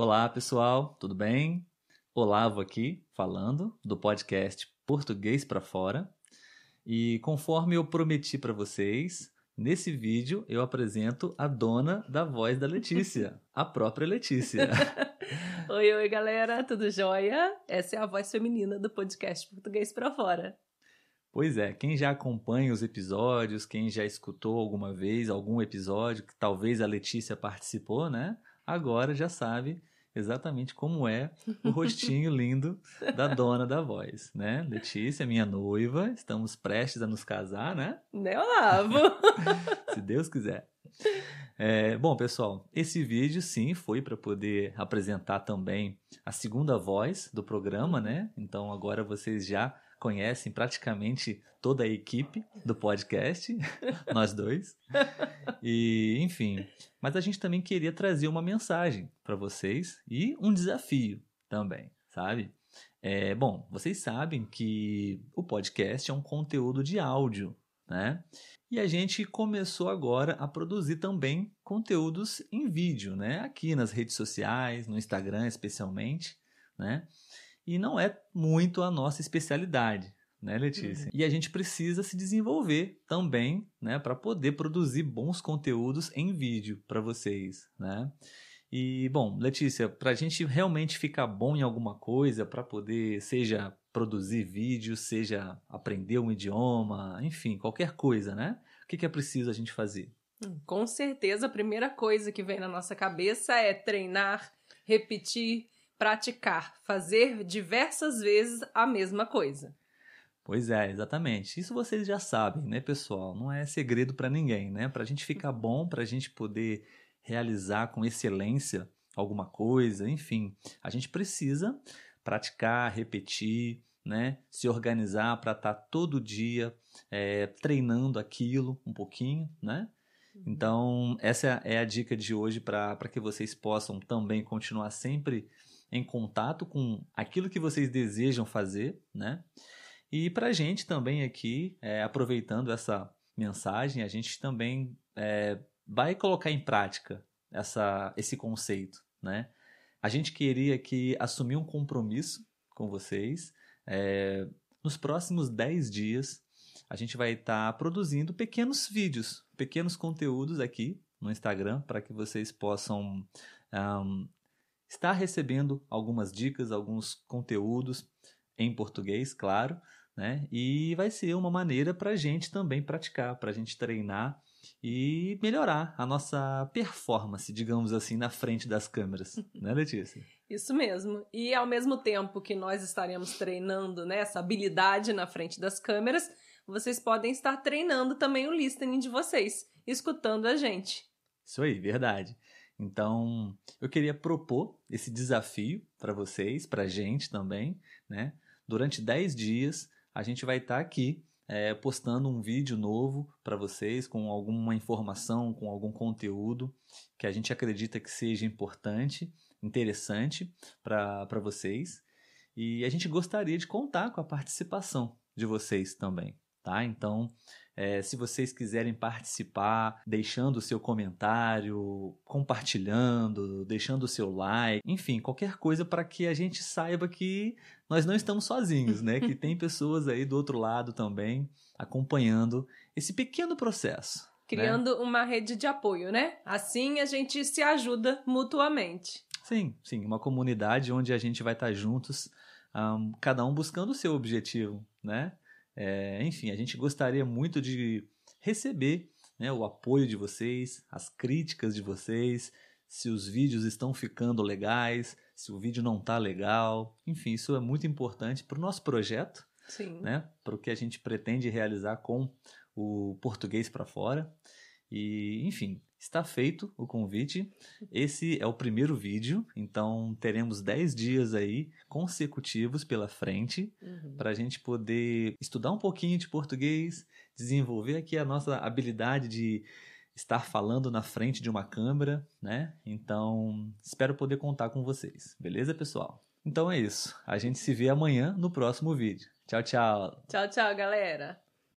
Olá, pessoal, tudo bem? Olavo aqui, falando do podcast Português para Fora. E conforme eu prometi para vocês, nesse vídeo eu apresento a dona da voz da Letícia, a própria Letícia. oi, oi, galera, tudo jóia? Essa é a voz feminina do podcast Português para Fora. Pois é, quem já acompanha os episódios, quem já escutou alguma vez algum episódio que talvez a Letícia participou, né? agora já sabe exatamente como é o rostinho lindo da dona da voz, né? Letícia, minha noiva, estamos prestes a nos casar, né? Né, Olavo? Se Deus quiser. É, bom, pessoal, esse vídeo sim foi para poder apresentar também a segunda voz do programa, né? Então agora vocês já conhecem praticamente toda a equipe do podcast, nós dois. E, enfim, mas a gente também queria trazer uma mensagem para vocês e um desafio também, sabe? É, bom, vocês sabem que o podcast é um conteúdo de áudio, né? E a gente começou agora a produzir também conteúdos em vídeo, né? Aqui nas redes sociais, no Instagram especialmente, né? E não é muito a nossa especialidade, né, Letícia? Uhum. E a gente precisa se desenvolver também, né, para poder produzir bons conteúdos em vídeo para vocês, né? E, bom, Letícia, para a gente realmente ficar bom em alguma coisa, para poder, seja produzir vídeo, seja aprender um idioma, enfim, qualquer coisa, né? O que, que é preciso a gente fazer? Hum, com certeza, a primeira coisa que vem na nossa cabeça é treinar, repetir, praticar, fazer diversas vezes a mesma coisa. Pois é, exatamente. Isso vocês já sabem, né, pessoal? Não é segredo para ninguém, né? Para a gente ficar bom, para a gente poder realizar com excelência alguma coisa, enfim, a gente precisa praticar, repetir, né? Se organizar para estar tá todo dia é, treinando aquilo um pouquinho, né? Uhum. Então, essa é, é a dica de hoje para que vocês possam também continuar sempre em contato com aquilo que vocês desejam fazer, né? E para a gente também aqui, é, aproveitando essa mensagem, a gente também é, vai colocar em prática essa, esse conceito, né? A gente queria aqui assumir um compromisso com vocês. É, nos próximos 10 dias, a gente vai estar tá produzindo pequenos vídeos, pequenos conteúdos aqui no Instagram para que vocês possam um, está recebendo algumas dicas, alguns conteúdos em português, claro, né? E vai ser uma maneira para a gente também praticar, para a gente treinar e melhorar a nossa performance, digamos assim, na frente das câmeras, né, Letícia? Isso mesmo. E ao mesmo tempo que nós estaremos treinando né, essa habilidade na frente das câmeras, vocês podem estar treinando também o listening de vocês, escutando a gente. Isso aí, verdade. Então, eu queria propor esse desafio para vocês, para a gente também, né? Durante 10 dias, a gente vai estar tá aqui é, postando um vídeo novo para vocês, com alguma informação, com algum conteúdo que a gente acredita que seja importante, interessante para vocês. E a gente gostaria de contar com a participação de vocês também tá? Então, é, se vocês quiserem participar, deixando o seu comentário, compartilhando, deixando o seu like, enfim, qualquer coisa para que a gente saiba que nós não estamos sozinhos, né? que tem pessoas aí do outro lado também acompanhando esse pequeno processo. Né? Criando né? uma rede de apoio, né? Assim a gente se ajuda mutuamente. Sim, sim, uma comunidade onde a gente vai estar juntos, um, cada um buscando o seu objetivo, né? É, enfim, a gente gostaria muito de receber né, o apoio de vocês, as críticas de vocês, se os vídeos estão ficando legais, se o vídeo não está legal. Enfim, isso é muito importante para o nosso projeto, Né, para o que a gente pretende realizar com o português para fora. E, enfim, Está feito o convite. Esse é o primeiro vídeo, então teremos 10 dias aí consecutivos pela frente uhum. para a gente poder estudar um pouquinho de português, desenvolver aqui a nossa habilidade de estar falando na frente de uma câmera, né? Então, espero poder contar com vocês. Beleza, pessoal? Então é isso. A gente se vê amanhã no próximo vídeo. Tchau, tchau. Tchau, tchau, galera.